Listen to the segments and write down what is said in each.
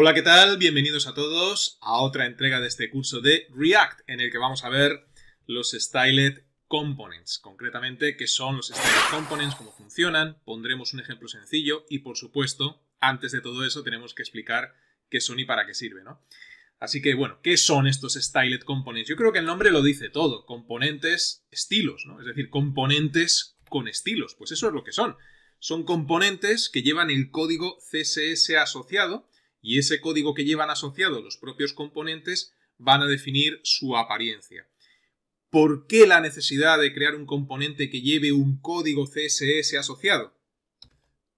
Hola, ¿qué tal? Bienvenidos a todos a otra entrega de este curso de React, en el que vamos a ver los Styled Components, concretamente qué son los Styled Components, cómo funcionan, pondremos un ejemplo sencillo y, por supuesto, antes de todo eso tenemos que explicar qué son y para qué sirven, ¿no? Así que, bueno, ¿qué son estos Styled Components? Yo creo que el nombre lo dice todo, componentes, estilos, ¿no? Es decir, componentes con estilos, pues eso es lo que son. Son componentes que llevan el código CSS asociado, y ese código que llevan asociado los propios componentes van a definir su apariencia. ¿Por qué la necesidad de crear un componente que lleve un código CSS asociado?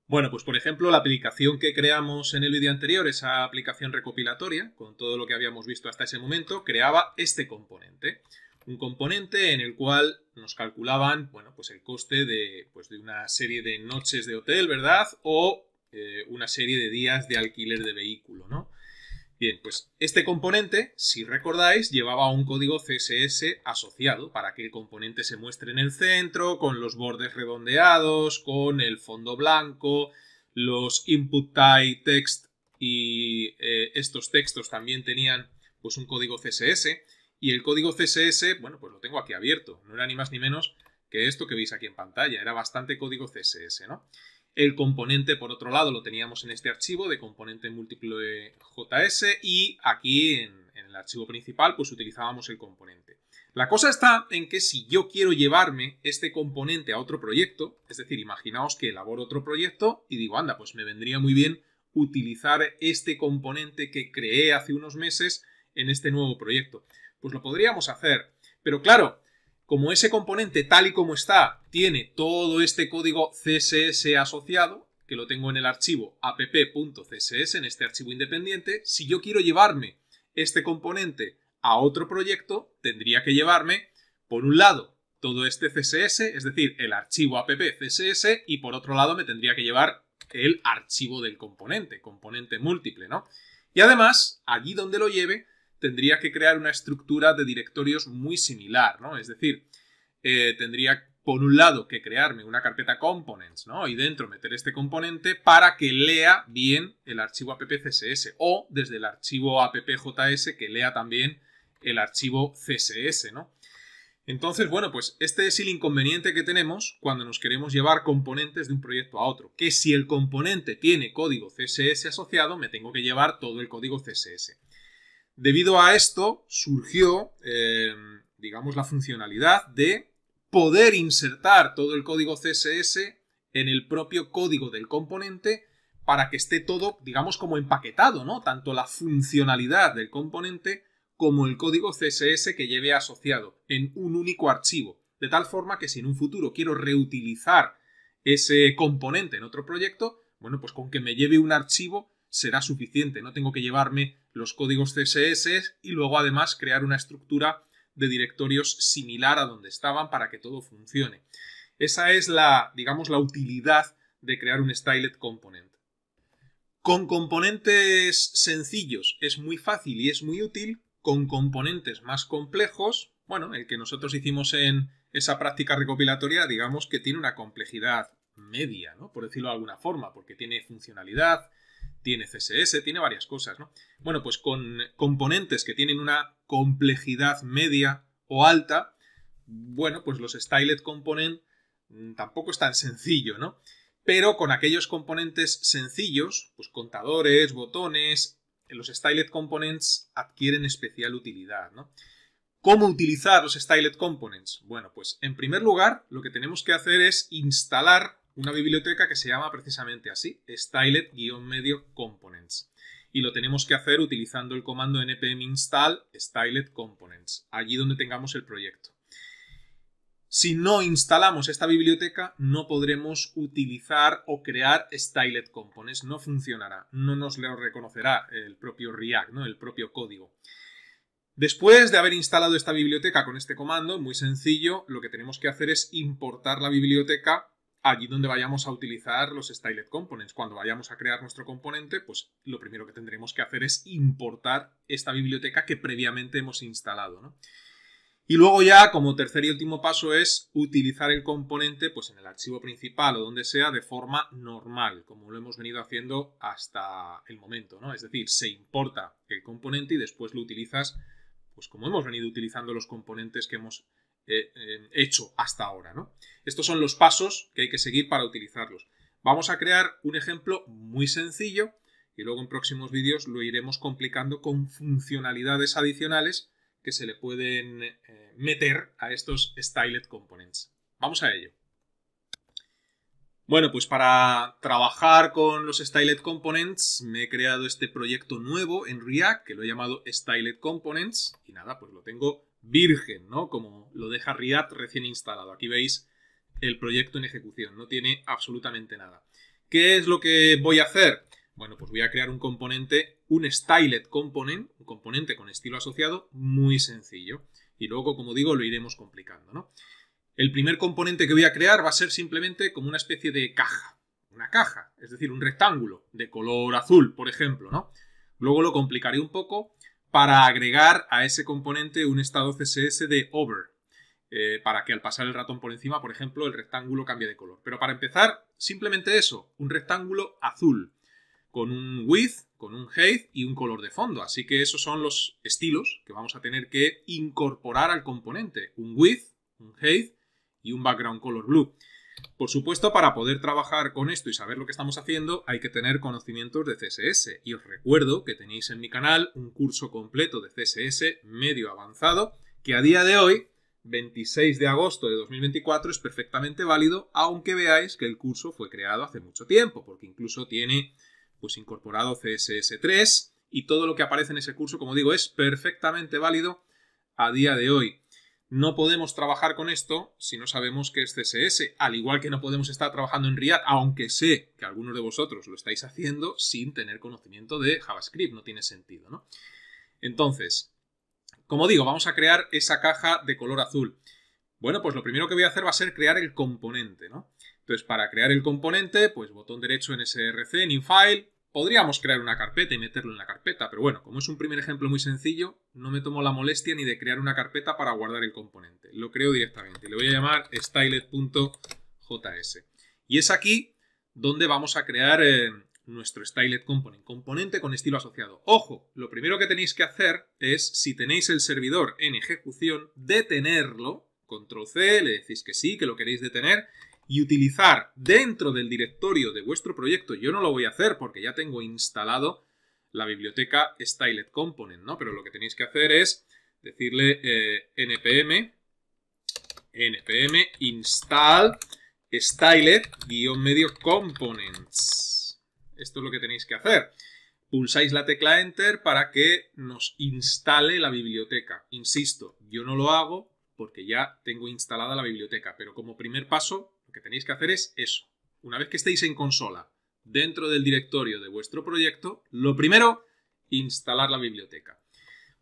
Bueno, pues por ejemplo, la aplicación que creamos en el vídeo anterior, esa aplicación recopilatoria, con todo lo que habíamos visto hasta ese momento, creaba este componente. Un componente en el cual nos calculaban, bueno, pues el coste de, pues, de una serie de noches de hotel, ¿verdad? O eh, una serie de días de alquiler de vehículo, ¿no? Bien, pues este componente, si recordáis, llevaba un código CSS asociado para que el componente se muestre en el centro, con los bordes redondeados, con el fondo blanco, los input type text y eh, estos textos también tenían pues un código CSS y el código CSS, bueno, pues lo tengo aquí abierto, no era ni más ni menos que esto que veis aquí en pantalla, era bastante código CSS, ¿no? El componente, por otro lado, lo teníamos en este archivo de componente múltiple JS y aquí en, en el archivo principal pues utilizábamos el componente. La cosa está en que si yo quiero llevarme este componente a otro proyecto, es decir, imaginaos que elaboro otro proyecto y digo, anda, pues me vendría muy bien utilizar este componente que creé hace unos meses en este nuevo proyecto. Pues lo podríamos hacer. Pero claro, como ese componente tal y como está tiene todo este código CSS asociado, que lo tengo en el archivo app.css, en este archivo independiente, si yo quiero llevarme este componente a otro proyecto, tendría que llevarme, por un lado, todo este CSS, es decir, el archivo app.css, y por otro lado me tendría que llevar el archivo del componente, componente múltiple, ¿no? Y además, allí donde lo lleve, tendría que crear una estructura de directorios muy similar, ¿no? Es decir, eh, tendría por un lado que crearme una carpeta components, ¿no? Y dentro meter este componente para que lea bien el archivo app.css o desde el archivo app.js que lea también el archivo CSS, ¿no? Entonces, bueno, pues este es el inconveniente que tenemos cuando nos queremos llevar componentes de un proyecto a otro, que si el componente tiene código CSS asociado, me tengo que llevar todo el código CSS. Debido a esto surgió, eh, digamos, la funcionalidad de poder insertar todo el código CSS en el propio código del componente para que esté todo, digamos, como empaquetado, ¿no? Tanto la funcionalidad del componente como el código CSS que lleve asociado en un único archivo. De tal forma que si en un futuro quiero reutilizar ese componente en otro proyecto, bueno, pues con que me lleve un archivo será suficiente. No tengo que llevarme los códigos CSS y luego además crear una estructura de directorios similar a donde estaban para que todo funcione. Esa es la, digamos, la utilidad de crear un stylet component. Con componentes sencillos es muy fácil y es muy útil, con componentes más complejos, bueno, el que nosotros hicimos en esa práctica recopilatoria, digamos que tiene una complejidad media, Por decirlo de alguna forma, porque tiene funcionalidad, tiene CSS, tiene varias cosas, ¿no? Bueno, pues con componentes que tienen una complejidad media o alta, bueno, pues los stylet component mm, tampoco es tan sencillo, ¿no? Pero con aquellos componentes sencillos, pues contadores, botones, los stylet components adquieren especial utilidad, ¿no? ¿Cómo utilizar los stylet components? Bueno, pues en primer lugar lo que tenemos que hacer es instalar una biblioteca que se llama precisamente así, stylet-medio components. Y lo tenemos que hacer utilizando el comando npm install stylet components, allí donde tengamos el proyecto. Si no instalamos esta biblioteca, no podremos utilizar o crear stylet components, no funcionará, no nos lo reconocerá el propio React, ¿no? el propio código. Después de haber instalado esta biblioteca con este comando, muy sencillo, lo que tenemos que hacer es importar la biblioteca allí donde vayamos a utilizar los styled components. Cuando vayamos a crear nuestro componente, pues lo primero que tendremos que hacer es importar esta biblioteca que previamente hemos instalado. ¿no? Y luego ya, como tercer y último paso, es utilizar el componente pues, en el archivo principal o donde sea de forma normal, como lo hemos venido haciendo hasta el momento. ¿no? Es decir, se importa el componente y después lo utilizas pues como hemos venido utilizando los componentes que hemos eh, eh, hecho hasta ahora. ¿no? Estos son los pasos que hay que seguir para utilizarlos. Vamos a crear un ejemplo muy sencillo y luego en próximos vídeos lo iremos complicando con funcionalidades adicionales que se le pueden eh, meter a estos Styled Components. Vamos a ello. Bueno, pues para trabajar con los Stylet Components me he creado este proyecto nuevo en React que lo he llamado Stylet Components y nada, pues lo tengo virgen, ¿no? Como lo deja Riad recién instalado. Aquí veis el proyecto en ejecución, no tiene absolutamente nada. ¿Qué es lo que voy a hacer? Bueno, pues voy a crear un componente, un stylet component, un componente con estilo asociado, muy sencillo. Y luego, como digo, lo iremos complicando, ¿no? El primer componente que voy a crear va a ser simplemente como una especie de caja. Una caja, es decir, un rectángulo de color azul, por ejemplo, ¿no? Luego lo complicaré un poco para agregar a ese componente un estado CSS de over, eh, para que al pasar el ratón por encima, por ejemplo, el rectángulo cambie de color. Pero para empezar, simplemente eso, un rectángulo azul, con un width, con un height y un color de fondo. Así que esos son los estilos que vamos a tener que incorporar al componente, un width, un height y un background color blue. Por supuesto, para poder trabajar con esto y saber lo que estamos haciendo, hay que tener conocimientos de CSS. Y os recuerdo que tenéis en mi canal un curso completo de CSS medio avanzado, que a día de hoy, 26 de agosto de 2024, es perfectamente válido, aunque veáis que el curso fue creado hace mucho tiempo, porque incluso tiene pues incorporado CSS3 y todo lo que aparece en ese curso, como digo, es perfectamente válido a día de hoy no podemos trabajar con esto si no sabemos qué es CSS, al igual que no podemos estar trabajando en React, aunque sé que algunos de vosotros lo estáis haciendo sin tener conocimiento de JavaScript, no tiene sentido, ¿no? Entonces, como digo, vamos a crear esa caja de color azul. Bueno, pues lo primero que voy a hacer va a ser crear el componente, ¿no? Entonces, para crear el componente, pues botón derecho en SRC, en File, Podríamos crear una carpeta y meterlo en la carpeta, pero bueno, como es un primer ejemplo muy sencillo, no me tomo la molestia ni de crear una carpeta para guardar el componente. Lo creo directamente le voy a llamar stylet.js. Y es aquí donde vamos a crear eh, nuestro stylet component, componente con estilo asociado. Ojo, lo primero que tenéis que hacer es, si tenéis el servidor en ejecución, detenerlo, control C, le decís que sí, que lo queréis detener, y utilizar dentro del directorio de vuestro proyecto, yo no lo voy a hacer porque ya tengo instalado la biblioteca Styled Component, ¿no? Pero lo que tenéis que hacer es decirle eh, npm npm install stylet-medio components. Esto es lo que tenéis que hacer. Pulsáis la tecla Enter para que nos instale la biblioteca. Insisto, yo no lo hago porque ya tengo instalada la biblioteca, pero como primer paso lo que tenéis que hacer es eso. Una vez que estéis en consola, dentro del directorio de vuestro proyecto, lo primero, instalar la biblioteca.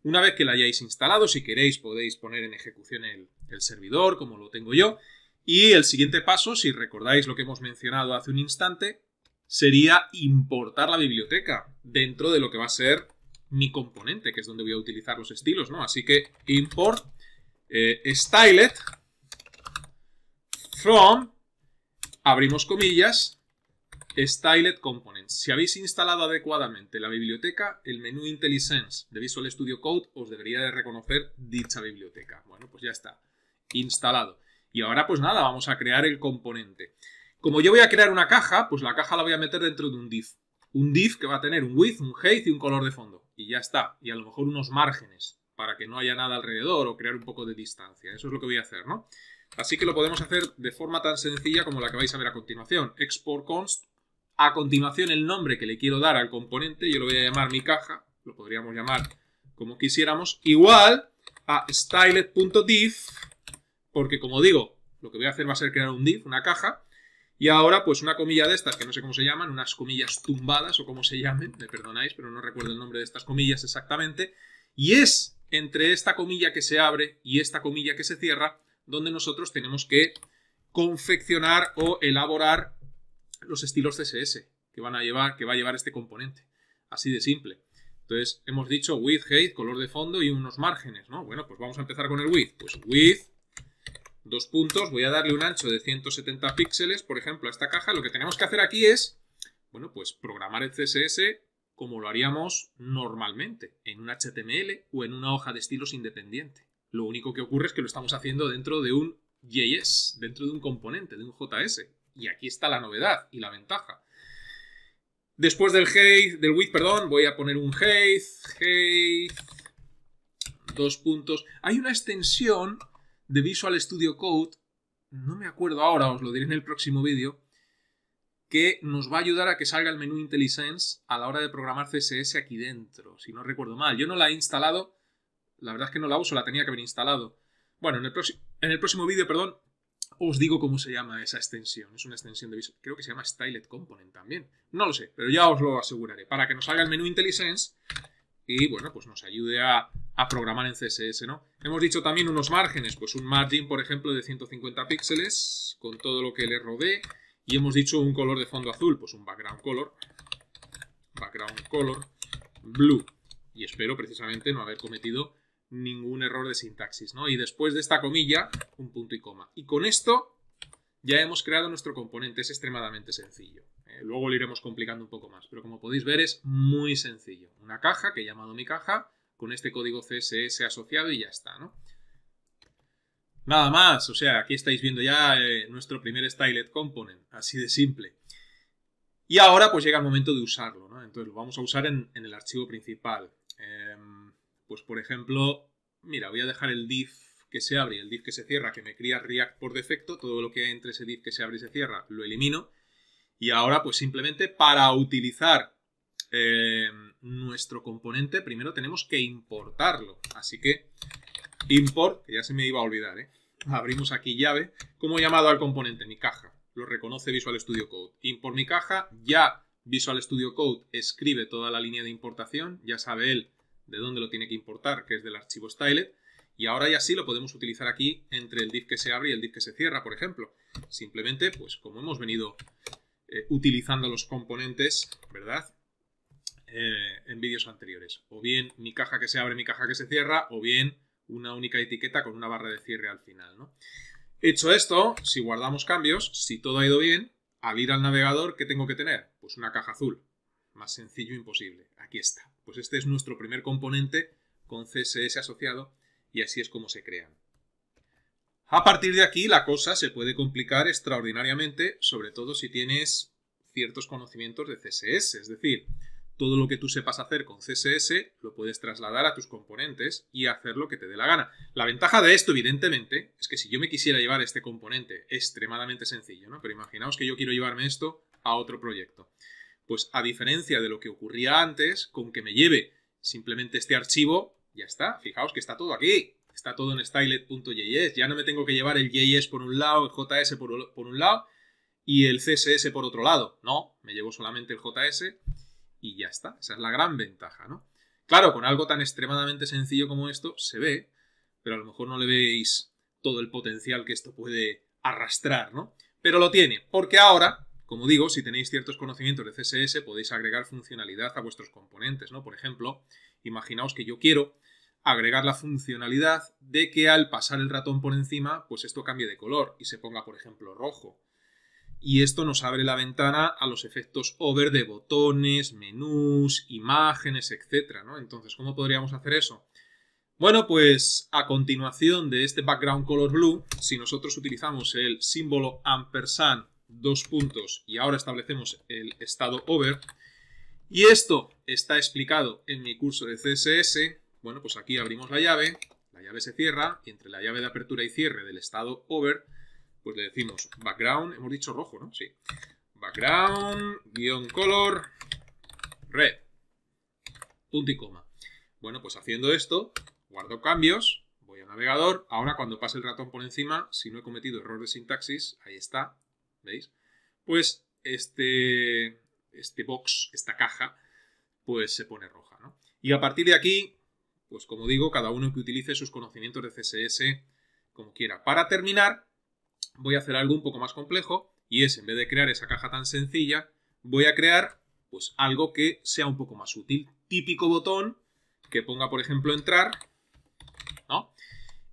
Una vez que la hayáis instalado, si queréis podéis poner en ejecución el, servidor, como lo tengo yo. Y el siguiente paso, si recordáis lo que hemos mencionado hace un instante, sería importar la biblioteca dentro de lo que va a ser mi componente, que es donde voy a utilizar los estilos, Así que import eh, stylet from abrimos comillas, Stylet Components. Si habéis instalado adecuadamente la biblioteca, el menú IntelliSense de Visual Studio Code os debería de reconocer dicha biblioteca. Bueno, pues ya está, instalado. Y ahora pues nada, vamos a crear el componente. Como yo voy a crear una caja, pues la caja la voy a meter dentro de un div. Un div que va a tener un width, un height y un color de fondo. Y ya está. Y a lo mejor unos márgenes para que no haya nada alrededor o crear un poco de distancia. Eso es lo que voy a hacer, ¿no? Así que lo podemos hacer de forma tan sencilla como la que vais a ver a continuación. Export const. A continuación el nombre que le quiero dar al componente, yo lo voy a llamar mi caja, lo podríamos llamar como quisiéramos, igual a styled.div porque como digo, lo que voy a hacer va a ser crear un div, una caja, y ahora, pues una comilla de estas, que no sé cómo se llaman, unas comillas tumbadas o como se llamen, me perdonáis, pero no recuerdo el nombre de estas comillas exactamente. Y es entre esta comilla que se abre y esta comilla que se cierra donde nosotros tenemos que confeccionar o elaborar los estilos CSS que van a llevar, que va a llevar este componente. Así de simple. Entonces, hemos dicho width, height, color de fondo y unos márgenes, ¿no? Bueno, pues vamos a empezar con el width. Pues width, dos puntos, voy a darle un ancho de 170 píxeles, por ejemplo, a esta caja. Lo que tenemos que hacer aquí es, bueno, pues programar el CSS como lo haríamos normalmente, en un HTML o en una hoja de estilos independiente. Lo único que ocurre es que lo estamos haciendo dentro de un JS, dentro de un componente, de un JS. Y aquí está la novedad y la ventaja. Después del del with, perdón, voy a poner un hate, height, dos puntos. Hay una extensión de Visual Studio Code, no me acuerdo ahora, os lo diré en el próximo vídeo, que nos va a ayudar a que salga el menú IntelliSense a la hora de programar CSS aquí dentro, si no recuerdo mal. Yo no la he instalado la verdad es que no la uso, la tenía que haber instalado. Bueno, en el, en el próximo vídeo, perdón, os digo cómo se llama esa extensión. Es una extensión de Visual. Creo que se llama Styled Component también. No lo sé, pero ya os lo aseguraré. Para que nos salga el menú IntelliSense y, bueno, pues nos ayude a, a programar en CSS, ¿no? Hemos dicho también unos márgenes. Pues un margin, por ejemplo, de 150 píxeles con todo lo que le rodee. Y hemos dicho un color de fondo azul, pues un background color. Background color blue. Y espero precisamente no haber cometido ningún error de sintaxis, ¿no? Y después de esta comilla, un punto y coma. Y con esto ya hemos creado nuestro componente, es extremadamente sencillo. ¿eh? luego lo iremos complicando un poco más, pero como podéis ver es muy sencillo. Una caja, que he llamado mi caja, con este código CSS asociado y ya está, ¿no? Nada más, o sea, aquí estáis viendo ya eh, nuestro primer stylet component, así de simple. Y ahora pues llega el momento de usarlo, ¿no? Entonces lo vamos a usar en, el archivo principal. Em, pues por ejemplo, mira, voy a dejar el div que se abre y el div que se cierra, que me cría React por defecto, todo lo que entre ese div que se abre y se cierra lo elimino. Y ahora, pues simplemente para utilizar eh, nuestro componente, primero tenemos que importarlo. Así que import, que ya se me iba a olvidar, ¿eh? abrimos aquí llave, como llamado al componente, mi caja. Lo reconoce Visual Studio Code. Import mi caja, ya Visual Studio Code escribe toda la línea de importación, ya sabe él de dónde lo tiene que importar, que es del archivo stylet, y ahora ya sí lo podemos utilizar aquí entre el div que se abre y el div que se cierra, por ejemplo. Simplemente, pues como hemos venido eh, utilizando los componentes, ¿verdad? Eh, en vídeos anteriores. O bien mi caja que se abre, mi caja que se cierra, o bien una única etiqueta con una barra de cierre al final, Hecho esto, si guardamos cambios, si todo ha ido bien, al ir al navegador, ¿qué tengo que tener? Pues una caja azul. Más sencillo imposible. Aquí está. Pues este es nuestro primer componente con CSS asociado y así es como se crean. A partir de aquí la cosa se puede complicar extraordinariamente, sobre todo si tienes ciertos conocimientos de CSS, es decir, todo lo que tú sepas hacer con CSS lo puedes trasladar a tus componentes y hacer lo que te dé la gana. La ventaja de esto, evidentemente, es que si yo me quisiera llevar este componente extremadamente sencillo, ¿no? Pero imaginaos que yo quiero llevarme esto a otro proyecto. Pues a diferencia de lo que ocurría antes, con que me lleve simplemente este archivo, ya está. Fijaos que está todo aquí. Está todo en stylet.js. Ya no me tengo que llevar el JS por un lado, el JS por, un lado y el CSS por otro lado. No, me llevo solamente el JS y ya está. Esa es la gran ventaja, ¿no? Claro, con algo tan extremadamente sencillo como esto se ve, pero a lo mejor no le veis todo el potencial que esto puede arrastrar, ¿no? Pero lo tiene, porque ahora como digo, si tenéis ciertos conocimientos de CSS, podéis agregar funcionalidad a vuestros componentes, ¿no? Por ejemplo, imaginaos que yo quiero agregar la funcionalidad de que al pasar el ratón por encima, pues esto cambie de color y se ponga, por ejemplo, rojo. Y esto nos abre la ventana a los efectos over de botones, menús, imágenes, etc. Entonces, ¿cómo podríamos hacer eso? Bueno, pues a continuación de este background color blue, si nosotros utilizamos el símbolo ampersand dos puntos y ahora establecemos el estado over. Y esto está explicado en mi curso de CSS. Bueno, pues aquí abrimos la llave, la llave se cierra y entre la llave de apertura y cierre del estado over, pues le decimos background, hemos dicho rojo, ¿no? Sí. Background, guión color, red, punto y coma. Bueno, pues haciendo esto, guardo cambios, voy a navegador. Ahora cuando pase el ratón por encima, si no he cometido error de sintaxis, ahí está, ¿veis? Pues este, este box, esta caja, pues se pone roja, ¿no? Y a partir de aquí, pues como digo, cada uno que utilice sus conocimientos de CSS como quiera. Para terminar, voy a hacer algo un poco más complejo y es, en vez de crear esa caja tan sencilla, voy a crear pues algo que sea un poco más útil. Típico botón que ponga, por ejemplo, entrar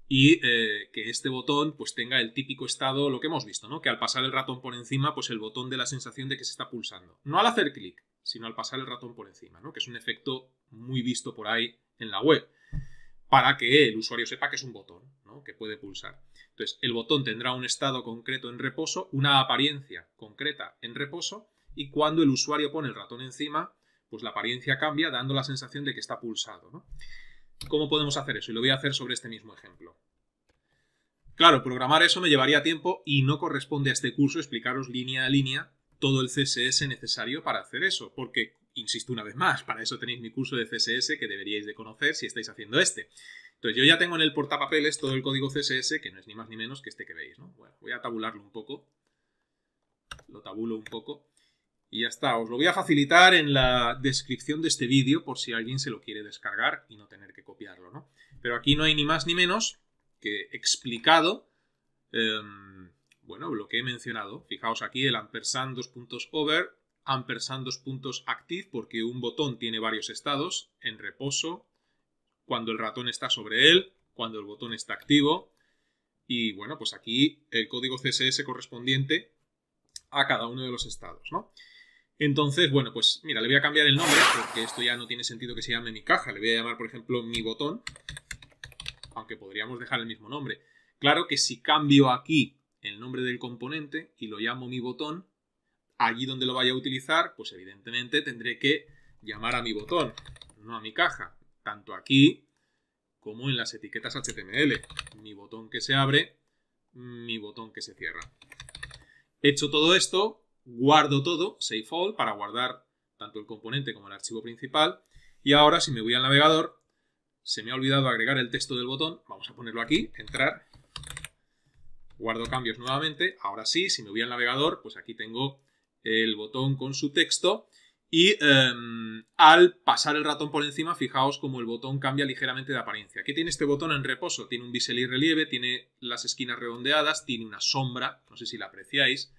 y eh, que este botón pues tenga el típico estado, lo que hemos visto, ¿no? Que al pasar el ratón por encima, pues el botón de la sensación de que se está pulsando. No al hacer clic, sino al pasar el ratón por encima, ¿no? Que es un efecto muy visto por ahí en la web, para que el usuario sepa que es un botón, ¿no? Que puede pulsar. Entonces, el botón tendrá un estado concreto en reposo, una apariencia concreta en reposo, y cuando el usuario pone el ratón encima, pues la apariencia cambia dando la sensación de que está pulsado, ¿no? ¿Cómo podemos hacer eso? Y lo voy a hacer sobre este mismo ejemplo. Claro, programar eso me llevaría tiempo y no corresponde a este curso explicaros línea a línea todo el CSS necesario para hacer eso, porque, insisto una vez más, para eso tenéis mi curso de CSS que deberíais de conocer si estáis haciendo este. Entonces yo ya tengo en el portapapeles todo el código CSS, que no es ni más ni menos que este que veis, voy a tabularlo un poco. Lo tabulo un poco. Y ya está, os lo voy a facilitar en la descripción de este vídeo por si alguien se lo quiere descargar y no tener que copiarlo, ¿no? Pero aquí no hay ni más ni menos que explicado, em, bueno, lo que he mencionado. Fijaos aquí el ampersand dos puntos over, ampersand dos puntos active, porque un botón tiene varios estados, en reposo, cuando el ratón está sobre él, cuando el botón está activo. Y bueno, pues aquí el código CSS correspondiente a cada uno de los estados, ¿no? Entonces, bueno, pues mira, le voy a cambiar el nombre, porque esto ya no tiene sentido que se llame mi caja. Le voy a llamar, por ejemplo, mi botón, aunque podríamos dejar el mismo nombre. Claro que si cambio aquí el nombre del componente y lo llamo mi botón, allí donde lo vaya a utilizar, pues evidentemente tendré que llamar a mi botón, no a mi caja, tanto aquí como en las etiquetas HTML. Mi botón que se abre, mi botón que se cierra. Hecho todo esto, guardo todo, save all, para guardar tanto el componente como el archivo principal. Y ahora, si me voy al navegador, se me ha olvidado agregar el texto del botón. Vamos a ponerlo aquí, entrar, guardo cambios nuevamente. Ahora sí, si me voy al navegador, pues aquí tengo el botón con su texto. Y em, al pasar el ratón por encima, fijaos como el botón cambia ligeramente de apariencia. ¿Qué tiene este botón en reposo? Tiene un bisel y relieve, tiene las esquinas redondeadas, tiene una sombra, no sé si la apreciáis.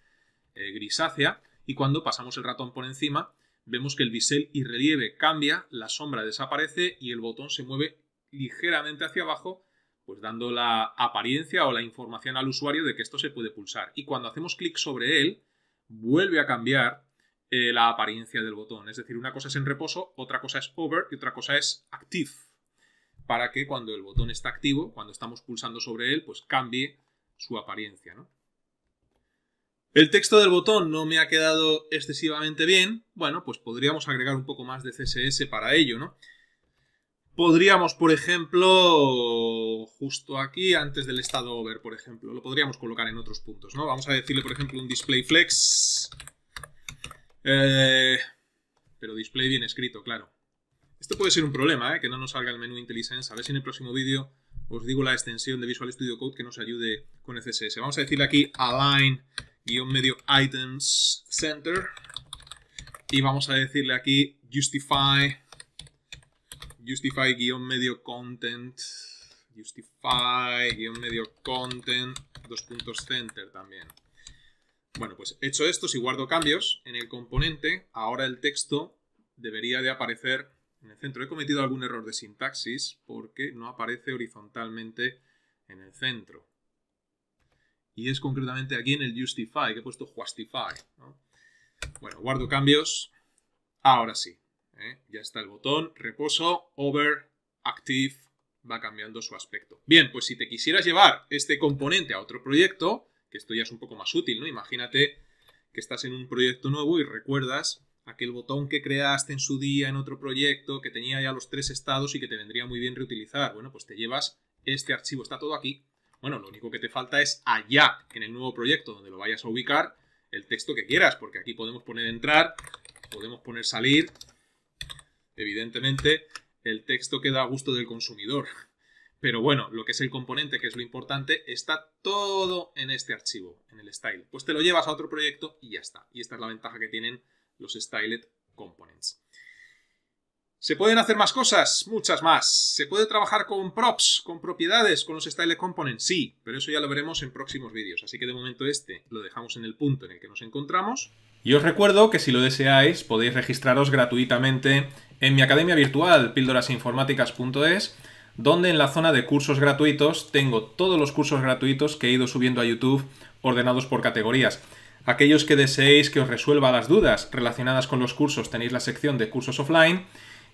Eh, grisácea y cuando pasamos el ratón por encima vemos que el bisel y relieve cambia, la sombra desaparece y el botón se mueve ligeramente hacia abajo, pues dando la apariencia o la información al usuario de que esto se puede pulsar. Y cuando hacemos clic sobre él, vuelve a cambiar eh, la apariencia del botón. Es decir, una cosa es en reposo, otra cosa es over y otra cosa es active. Para que cuando el botón está activo, cuando estamos pulsando sobre él, pues cambie su apariencia. ¿no? El texto del botón no me ha quedado excesivamente bien. Bueno, pues podríamos agregar un poco más de CSS para ello, ¿no? Podríamos, por ejemplo, justo aquí, antes del estado over, por ejemplo, lo podríamos colocar en otros puntos, ¿no? Vamos a decirle, por ejemplo, un display flex. Eh, pero display bien escrito, claro. Esto puede ser un problema, ¿eh? que no nos salga el menú IntelliSense. A ver si en el próximo vídeo os digo la extensión de Visual Studio Code que nos ayude con el CSS. Vamos a decirle aquí align guión medio items center y vamos a decirle aquí justify justify guión medio content justify guión medio content dos puntos center también bueno pues hecho esto si guardo cambios en el componente ahora el texto debería de aparecer en el centro he cometido algún error de sintaxis porque no aparece horizontalmente en el centro y es concretamente aquí en el justify, que he puesto justify. Bueno, guardo cambios. Ahora sí, ¿eh? ya está el botón, reposo, over, active, va cambiando su aspecto. Bien, pues si te quisieras llevar este componente a otro proyecto, que esto ya es un poco más útil, ¿no? Imagínate que estás en un proyecto nuevo y recuerdas aquel botón que creaste en su día en otro proyecto que tenía ya los tres estados y que te vendría muy bien reutilizar. Bueno, pues te llevas este archivo, está todo aquí, bueno, lo único que te falta es allá, en el nuevo proyecto donde lo vayas a ubicar, el texto que quieras, porque aquí podemos poner entrar, podemos poner salir, evidentemente el texto queda a gusto del consumidor. Pero bueno, lo que es el componente, que es lo importante, está todo en este archivo, en el style. Pues te lo llevas a otro proyecto y ya está. Y esta es la ventaja que tienen los styled components. Se pueden hacer más cosas, muchas más. Se puede trabajar con props, con propiedades, con los style components, sí, pero eso ya lo veremos en próximos vídeos. Así que de momento este lo dejamos en el punto en el que nos encontramos. Y os recuerdo que si lo deseáis podéis registraros gratuitamente en mi academia virtual, píldorasinformáticas.es, donde en la zona de cursos gratuitos tengo todos los cursos gratuitos que he ido subiendo a YouTube ordenados por categorías. Aquellos que deseéis que os resuelva las dudas relacionadas con los cursos tenéis la sección de cursos offline